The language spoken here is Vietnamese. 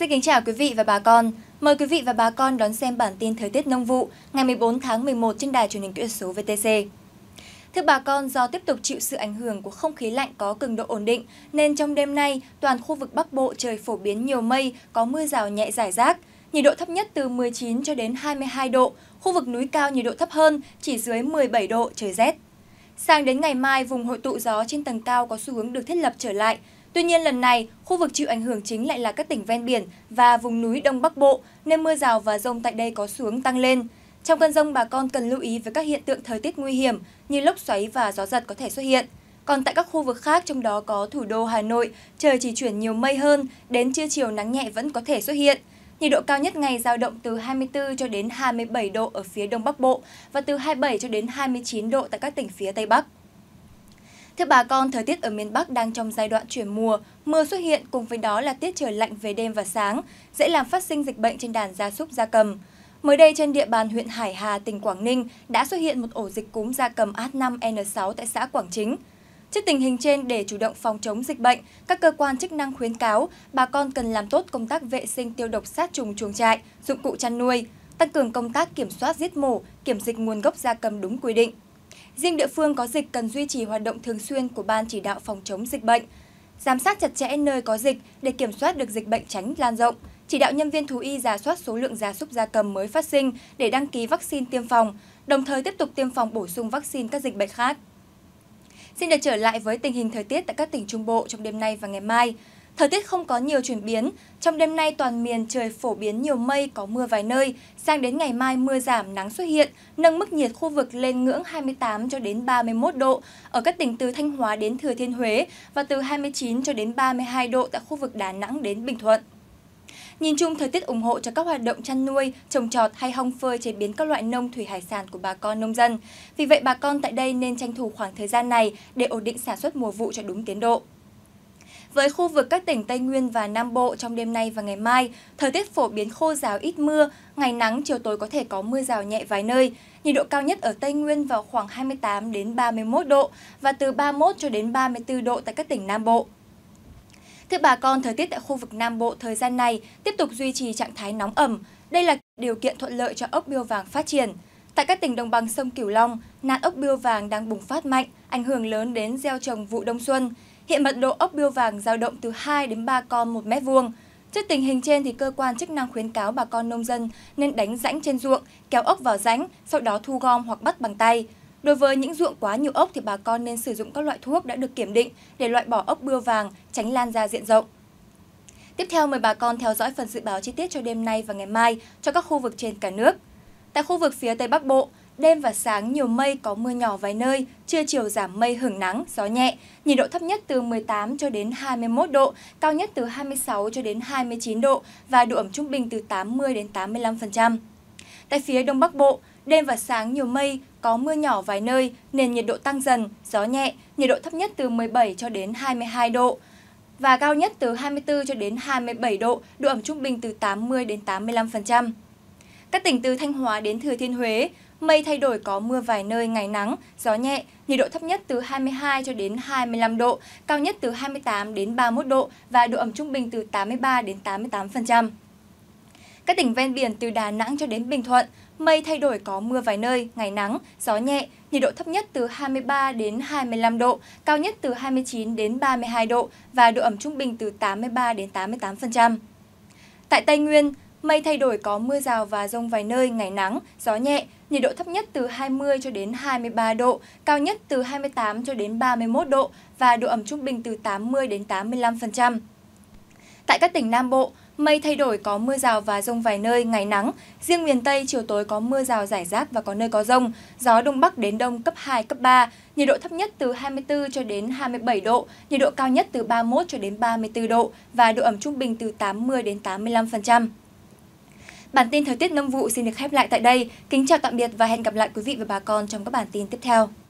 Xin kính chào quý vị và bà con. Mời quý vị và bà con đón xem bản tin thời tiết nông vụ ngày 14 tháng 11 trên đài truyền hình kỹ thuật số VTC. Thưa bà con, do tiếp tục chịu sự ảnh hưởng của không khí lạnh có cường độ ổn định, nên trong đêm nay, toàn khu vực Bắc Bộ trời phổ biến nhiều mây, có mưa rào nhẹ rải rác. Nhiệt độ thấp nhất từ 19 cho đến 22 độ, khu vực núi cao nhiệt độ thấp hơn, chỉ dưới 17 độ, trời rét. Sang đến ngày mai, vùng hội tụ gió trên tầng cao có xu hướng được thiết lập trở lại, Tuy nhiên lần này, khu vực chịu ảnh hưởng chính lại là các tỉnh ven biển và vùng núi Đông Bắc Bộ, nên mưa rào và rông tại đây có xuống tăng lên. Trong cơn rông, bà con cần lưu ý với các hiện tượng thời tiết nguy hiểm như lốc xoáy và gió giật có thể xuất hiện. Còn tại các khu vực khác, trong đó có thủ đô Hà Nội, trời chỉ chuyển nhiều mây hơn, đến trưa chiều nắng nhẹ vẫn có thể xuất hiện. Nhiệt độ cao nhất ngày giao động từ 24 cho đến 27 độ ở phía Đông Bắc Bộ và từ 27 cho đến 29 độ tại các tỉnh phía Tây Bắc thưa bà con, thời tiết ở miền Bắc đang trong giai đoạn chuyển mùa, mưa xuất hiện cùng với đó là tiết trời lạnh về đêm và sáng, dễ làm phát sinh dịch bệnh trên đàn gia súc gia cầm. Mới đây trên địa bàn huyện Hải Hà, tỉnh Quảng Ninh đã xuất hiện một ổ dịch cúm gia cầm H5N6 tại xã Quảng Chính. Trước tình hình trên, để chủ động phòng chống dịch bệnh, các cơ quan chức năng khuyến cáo bà con cần làm tốt công tác vệ sinh tiêu độc sát trùng chuồng trại, dụng cụ chăn nuôi, tăng cường công tác kiểm soát giết mổ, kiểm dịch nguồn gốc gia cầm đúng quy định. Riêng địa phương có dịch cần duy trì hoạt động thường xuyên của Ban chỉ đạo phòng chống dịch bệnh, giám sát chặt chẽ nơi có dịch để kiểm soát được dịch bệnh tránh lan rộng, chỉ đạo nhân viên thú y giả soát số lượng gia súc gia cầm mới phát sinh để đăng ký vaccine tiêm phòng, đồng thời tiếp tục tiêm phòng bổ sung vaccine các dịch bệnh khác. Xin được trở lại với tình hình thời tiết tại các tỉnh Trung Bộ trong đêm nay và ngày mai. Thời tiết không có nhiều chuyển biến, trong đêm nay toàn miền trời phổ biến nhiều mây có mưa vài nơi, sang đến ngày mai mưa giảm nắng xuất hiện, nâng mức nhiệt khu vực lên ngưỡng 28 cho đến 31 độ ở các tỉnh từ Thanh Hóa đến Thừa Thiên Huế và từ 29 cho đến 32 độ tại khu vực Đà Nẵng đến Bình Thuận. Nhìn chung, thời tiết ủng hộ cho các hoạt động chăn nuôi, trồng trọt hay hong phơi chế biến các loại nông thủy hải sản của bà con nông dân. Vì vậy, bà con tại đây nên tranh thủ khoảng thời gian này để ổn định sản xuất mùa vụ cho đúng tiến độ. Với khu vực các tỉnh Tây Nguyên và Nam Bộ trong đêm nay và ngày mai, thời tiết phổ biến khô ráo ít mưa, ngày nắng chiều tối có thể có mưa rào nhẹ vài nơi. Nhiệt độ cao nhất ở Tây Nguyên vào khoảng 28 đến 31 độ và từ 31 cho đến 34 độ tại các tỉnh Nam Bộ. Thưa bà con, thời tiết tại khu vực Nam Bộ thời gian này tiếp tục duy trì trạng thái nóng ẩm. Đây là điều kiện thuận lợi cho ốc biêu vàng phát triển. Tại các tỉnh đồng bằng sông Cửu Long, nạn ốc biêu vàng đang bùng phát mạnh, ảnh hưởng lớn đến gieo trồng vụ đông xuân. Hiện mật độ ốc biêu vàng dao động từ 2 đến 3 con một mét vuông. Trước tình hình trên, thì cơ quan chức năng khuyến cáo bà con nông dân nên đánh rãnh trên ruộng, kéo ốc vào rãnh, sau đó thu gom hoặc bắt bằng tay. Đối với những ruộng quá nhiều ốc thì bà con nên sử dụng các loại thuốc đã được kiểm định để loại bỏ ốc bươu vàng, tránh lan ra diện rộng. Tiếp theo mời bà con theo dõi phần dự báo chi tiết cho đêm nay và ngày mai cho các khu vực trên cả nước. Tại khu vực phía Tây Bắc Bộ, Đêm và sáng nhiều mây có mưa nhỏ vài nơi, trưa chiều giảm mây hưởng nắng, gió nhẹ. Nhiệt độ thấp nhất từ 18 cho đến 21 độ, cao nhất từ 26 cho đến 29 độ và độ ẩm trung bình từ 80 đến 85%. Tại phía Đông Bắc Bộ, đêm và sáng nhiều mây, có mưa nhỏ vài nơi, nền nhiệt độ tăng dần, gió nhẹ, nhiệt độ thấp nhất từ 17 cho đến 22 độ và cao nhất từ 24 cho đến 27 độ, độ ẩm trung bình từ 80 đến 85%. Các tỉnh từ Thanh Hóa đến Thừa Thiên Huế, Mây thay đổi có mưa vài nơi, ngày nắng, gió nhẹ, nhiệt độ thấp nhất từ 22 cho đến 25 độ, cao nhất từ 28 đến 31 độ và độ ẩm trung bình từ 83 đến 88%. Các tỉnh ven biển từ Đà Nẵng cho đến Bình Thuận, mây thay đổi có mưa vài nơi, ngày nắng, gió nhẹ, nhiệt độ thấp nhất từ 23 đến 25 độ, cao nhất từ 29 đến 32 độ và độ ẩm trung bình từ 83 đến 88%. Tại Tây Nguyên, Mây thay đổi có mưa rào và rông vài nơi, ngày nắng, gió nhẹ, nhiệt độ thấp nhất từ 20 cho đến 23 độ, cao nhất từ 28 cho đến 31 độ và độ ẩm trung bình từ 80 đến 85%. Tại các tỉnh Nam Bộ, mây thay đổi có mưa rào và rông vài nơi, ngày nắng. Riêng miền Tây, chiều tối có mưa rào rải rác và có nơi có rông. Gió Đông Bắc đến Đông cấp 2, cấp 3. Nhiệt độ thấp nhất từ 24 cho đến 27 độ, nhiệt độ cao nhất từ 31 cho đến 34 độ và độ ẩm trung bình từ 80 đến 85%. Bản tin thời tiết nông vụ xin được khép lại tại đây. Kính chào tạm biệt và hẹn gặp lại quý vị và bà con trong các bản tin tiếp theo.